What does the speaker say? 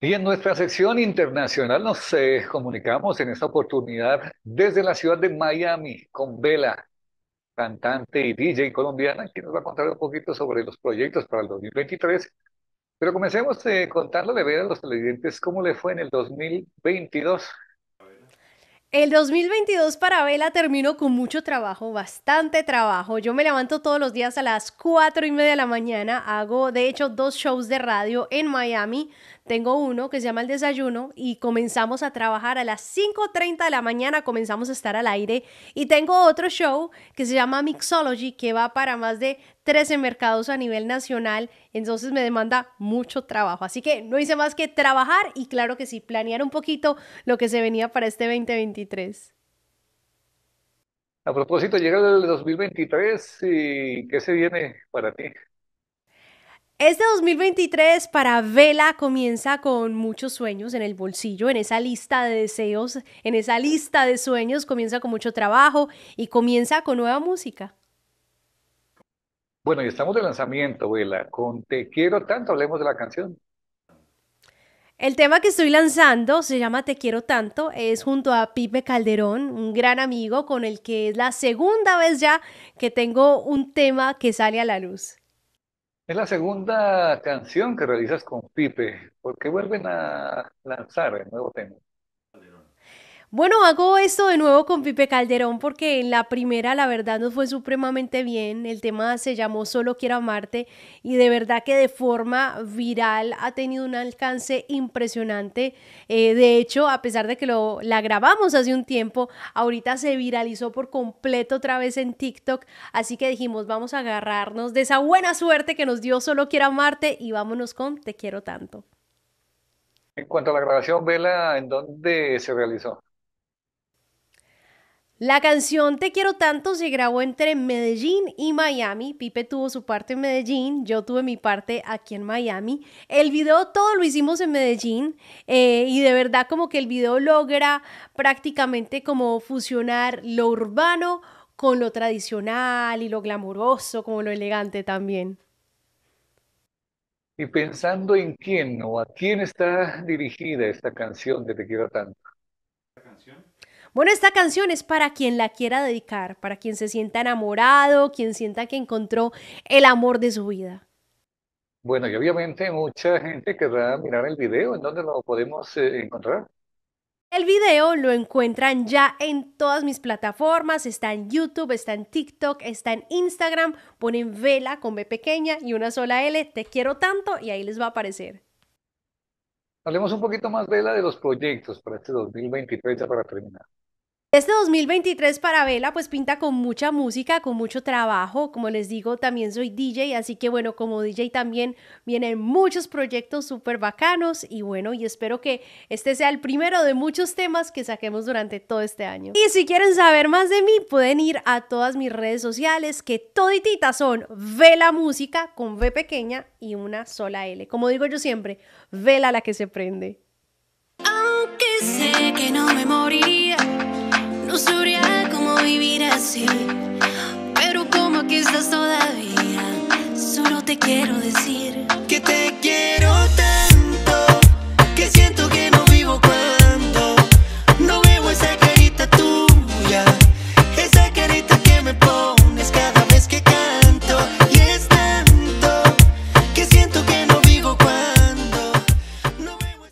Y en nuestra sección internacional nos eh, comunicamos en esta oportunidad desde la ciudad de Miami con Vela, cantante y DJ colombiana, que nos va a contar un poquito sobre los proyectos para el 2023. Pero comencemos eh, contarle de ver a los televidentes cómo le fue en el 2022. El 2022 para Vela terminó con mucho trabajo, bastante trabajo. Yo me levanto todos los días a las 4 y media de la mañana, hago de hecho dos shows de radio en Miami, tengo uno que se llama El Desayuno y comenzamos a trabajar a las 5.30 de la mañana, comenzamos a estar al aire. Y tengo otro show que se llama Mixology, que va para más de 13 mercados a nivel nacional, entonces me demanda mucho trabajo. Así que no hice más que trabajar y claro que sí, planear un poquito lo que se venía para este 2023. A propósito, llega el 2023 y ¿qué se viene para ti? Este 2023 para Vela comienza con muchos sueños en el bolsillo, en esa lista de deseos, en esa lista de sueños, comienza con mucho trabajo y comienza con nueva música. Bueno, y estamos de lanzamiento, Vela, con Te quiero tanto, hablemos de la canción. El tema que estoy lanzando se llama Te quiero tanto, es junto a Pipe Calderón, un gran amigo con el que es la segunda vez ya que tengo un tema que sale a la luz. Es la segunda canción que realizas con Pipe. ¿Por qué vuelven a lanzar el nuevo tema? Bueno, hago esto de nuevo con Pipe Calderón porque en la primera la verdad nos fue supremamente bien. El tema se llamó Solo quiero amarte y de verdad que de forma viral ha tenido un alcance impresionante. Eh, de hecho, a pesar de que lo, la grabamos hace un tiempo, ahorita se viralizó por completo otra vez en TikTok. Así que dijimos, vamos a agarrarnos de esa buena suerte que nos dio Solo quiero amarte y vámonos con Te quiero tanto. En cuanto a la grabación, Vela, ¿en dónde se realizó? La canción Te quiero tanto se grabó entre Medellín y Miami. Pipe tuvo su parte en Medellín, yo tuve mi parte aquí en Miami. El video todo lo hicimos en Medellín eh, y de verdad como que el video logra prácticamente como fusionar lo urbano con lo tradicional y lo glamuroso, como lo elegante también. Y pensando en quién o a quién está dirigida esta canción de Te quiero tanto. Bueno, esta canción es para quien la quiera dedicar, para quien se sienta enamorado, quien sienta que encontró el amor de su vida. Bueno, y obviamente mucha gente querrá mirar el video, ¿en dónde lo podemos eh, encontrar? El video lo encuentran ya en todas mis plataformas, está en YouTube, está en TikTok, está en Instagram, ponen vela con B pequeña y una sola L, te quiero tanto y ahí les va a aparecer. Hablemos un poquito más, Vela, de los proyectos para este 2023 ya para terminar. Este 2023 para Vela pues pinta con mucha música, con mucho trabajo, como les digo también soy DJ, así que bueno, como DJ también vienen muchos proyectos súper bacanos y bueno, y espero que este sea el primero de muchos temas que saquemos durante todo este año. Y si quieren saber más de mí, pueden ir a todas mis redes sociales que todititas son Vela Música con V pequeña y una sola L. Como digo yo siempre, Vela la que se prende. Aunque sé que no me moría no sabría cómo vivir así, pero como aquí estás todavía, solo te quiero decir que te